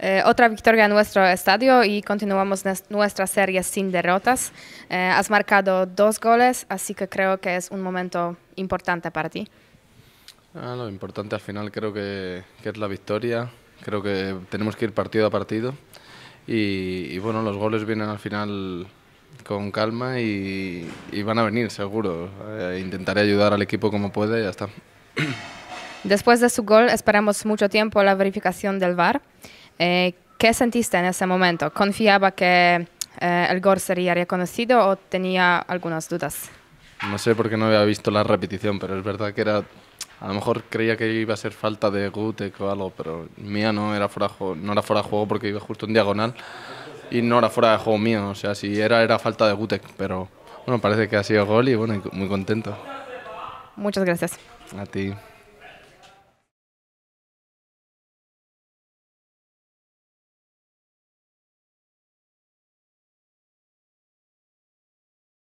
Eh, otra victoria en nuestro estadio y continuamos nuestra serie sin derrotas. Eh, has marcado dos goles, así que creo que es un momento importante para ti. lo ah, importante al final creo que, es la victoria. Creo que tenemos que ir partido a partido. Y, bueno, los goles vienen al final con calma y, van a venir, seguro. Eh, intentaré ayudar al equipo como puede y ya está. Después de su gol esperamos mucho tiempo la verificación del VAR. Eh, ¿Qué sentiste en ese momento? ¿Confiaba que eh, el gol sería reconocido o tenía algunas dudas? No sé por qué no había visto la repetición, pero es verdad que era... A lo mejor creía que iba a ser falta de Gutek o algo, pero mía no era fuera, no era fuera de juego porque iba justo en diagonal y no era fuera de juego mío. O sea, si era, era falta de Gutek, pero bueno, parece que ha sido gol y bueno, muy contento. Muchas gracias. A ti.